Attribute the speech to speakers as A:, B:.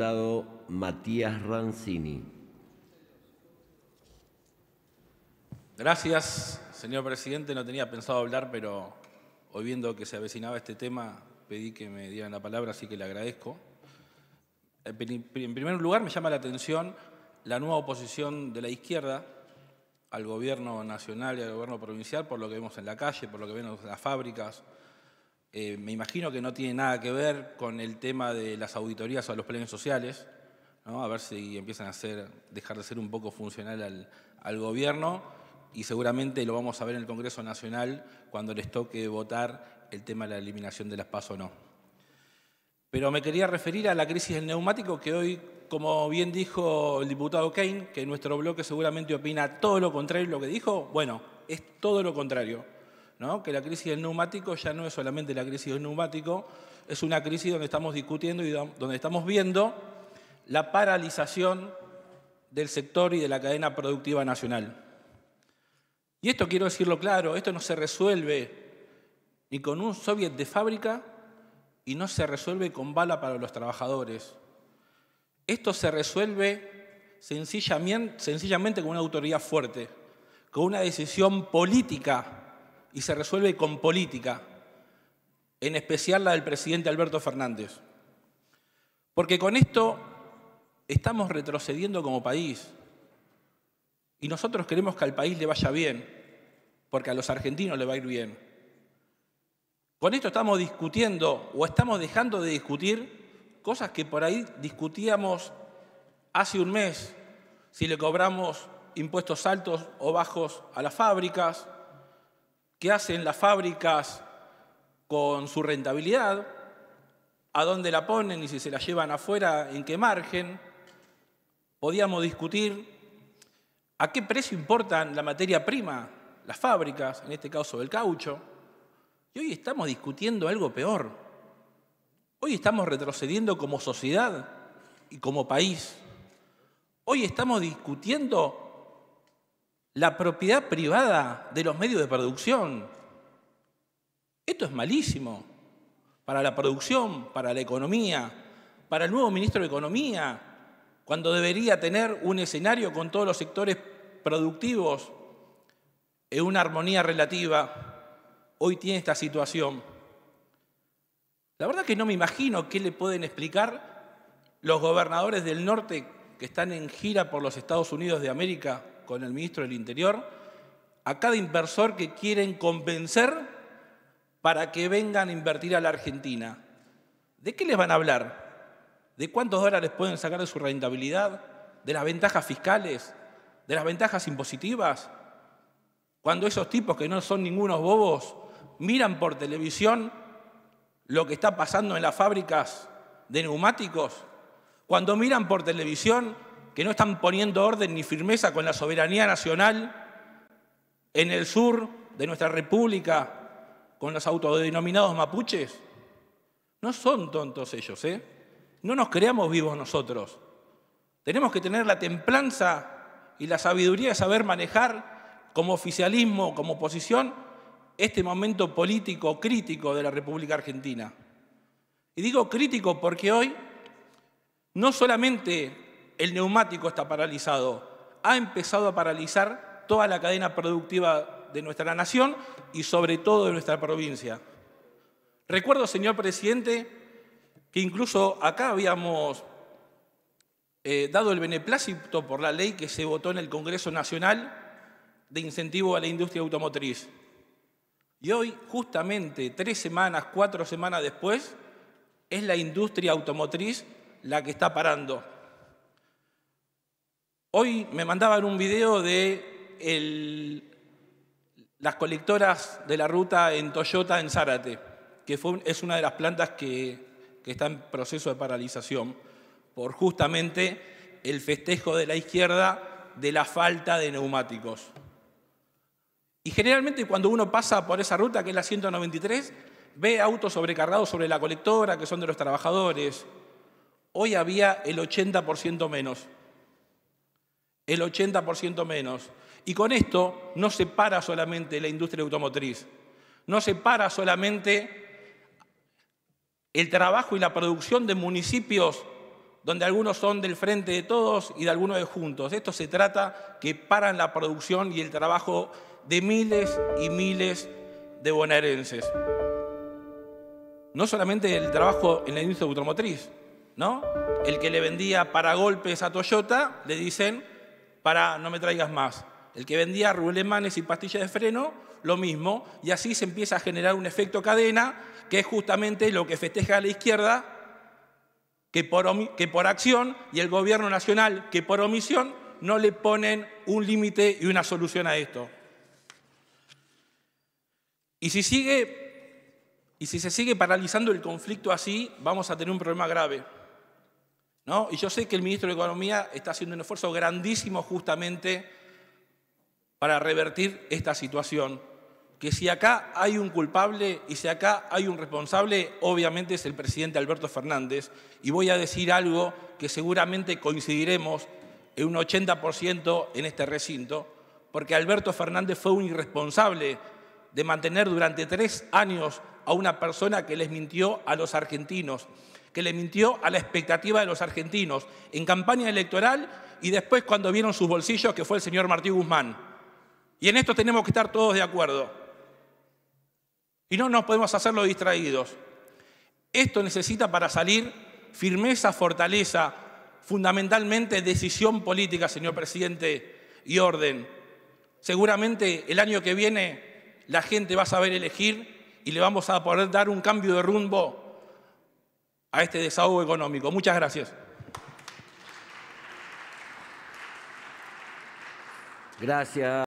A: diputado Matías Rancini. Gracias, señor presidente. No tenía pensado hablar, pero hoy viendo que se avecinaba este tema, pedí que me dieran la palabra, así que le agradezco. En primer lugar, me llama la atención la nueva oposición de la izquierda al gobierno nacional y al gobierno provincial, por lo que vemos en la calle, por lo que vemos en las fábricas, eh, me imagino que no tiene nada que ver con el tema de las auditorías o los planes sociales, a ver si empiezan a hacer, dejar de ser un poco funcional al, gobierno y seguramente lo vamos a ver en el Congreso Nacional cuando les toque votar el tema de la eliminación de las PAS o no. Pero me quería referir a la crisis del neumático que hoy, como bien dijo el diputado Kane, que nuestro bloque seguramente opina todo lo contrario de lo que dijo, bueno, es todo lo contrario que la crisis del neumático ya no es solamente la crisis del neumático, es una crisis donde estamos discutiendo y donde estamos viendo la paralización del sector y de la cadena productiva nacional. Y esto quiero decirlo claro, esto no se resuelve ni con un soviet de fábrica y no se resuelve con bala para los trabajadores. Esto se resuelve sencillamente, sencillamente con una autoridad fuerte, con una decisión política y se resuelve con política, en especial la del presidente Alberto Fernández. Porque con esto estamos retrocediendo como país y nosotros queremos que al país le vaya bien, porque a los argentinos le va a ir bien. Con esto estamos discutiendo o estamos dejando de discutir cosas que por ahí discutíamos hace un mes, si le cobramos impuestos altos o bajos a las fábricas, ¿Qué hacen las fábricas con su rentabilidad, a dónde la ponen y si se la llevan afuera, en qué margen. Podíamos discutir a qué precio importan la materia prima, las fábricas, en este caso el caucho. Y hoy estamos discutiendo algo peor. Hoy estamos retrocediendo como sociedad y como país. Hoy estamos discutiendo la propiedad privada de los medios de producción. Esto es malísimo para la producción, para la economía, para el nuevo ministro de Economía, cuando debería tener un escenario con todos los sectores productivos en una armonía relativa, hoy tiene esta situación. La verdad que no me imagino qué le pueden explicar los gobernadores del norte que están en gira por los Estados Unidos de América con el ministro del Interior, a cada inversor que quieren convencer para que vengan a invertir a la Argentina. ¿De qué les van a hablar? ¿De cuántos dólares pueden sacar de su rentabilidad? ¿De las ventajas fiscales? ¿De las ventajas impositivas? Cuando esos tipos que no son ningunos bobos miran por televisión lo que está pasando en las fábricas de neumáticos, cuando miran por televisión que no están poniendo orden ni firmeza con la soberanía nacional, en el sur de nuestra república, con los autodenominados mapuches, no son tontos ellos, ¿eh? No nos creamos vivos nosotros. Tenemos que tener la templanza y la sabiduría de saber manejar como oficialismo, como oposición, este momento político crítico de la República Argentina. Y digo crítico porque hoy no solamente el neumático está paralizado, ha empezado a paralizar toda la cadena productiva de nuestra nación y sobre todo de nuestra provincia. Recuerdo, señor presidente, que incluso acá habíamos eh, dado el beneplácito por la ley que se votó en el Congreso Nacional de incentivo a la industria automotriz. Y hoy, justamente tres semanas, cuatro semanas después, es la industria automotriz la que está parando. Hoy me mandaban un video de las colectoras de la ruta en Toyota, en Zárate, que es una de las plantas que, que está en proceso de paralización por justamente el festejo de la izquierda de la falta de neumáticos. Y generalmente cuando uno pasa por esa ruta, que es la 193, ve autos sobrecargados sobre la colectora, que son de los trabajadores. Hoy había el 80% menos el 80% menos. Y con esto no se para solamente la industria automotriz, no se para solamente el trabajo y la producción de municipios donde algunos son del frente de todos y de algunos de juntos. Esto se trata que paran la producción y el trabajo de miles y miles de bonaerenses. No solamente el trabajo en la industria automotriz, ¿no? El que le vendía para golpes a Toyota, le dicen para no me traigas más. El que vendía rulemanes y pastillas de freno, lo mismo, y así se empieza a generar un efecto cadena, que es justamente lo que festeja la izquierda, que por, que por acción, y el gobierno nacional, que por omisión, no le ponen un límite y una solución a esto. Y si sigue, y si se sigue paralizando el conflicto así, vamos a tener un problema grave. Y yo sé que el ministro de Economía está haciendo un esfuerzo grandísimo justamente para revertir esta situación. Que si acá hay un culpable y si acá hay un responsable, obviamente es el presidente Alberto Fernández. Y voy a decir algo que seguramente coincidiremos en un 80% en este recinto, porque Alberto Fernández fue un irresponsable de mantener durante tres años a una persona que les mintió a los argentinos que le mintió a la expectativa de los argentinos en campaña electoral y después cuando vieron sus bolsillos, que fue el señor Martí Guzmán. Y en esto tenemos que estar todos de acuerdo. Y no nos podemos hacerlo distraídos. Esto necesita para salir firmeza, fortaleza, fundamentalmente decisión política, señor presidente, y orden. Seguramente el año que viene la gente va a saber elegir y le vamos a poder dar un cambio de rumbo a este desahogo económico. Muchas gracias. Gracias.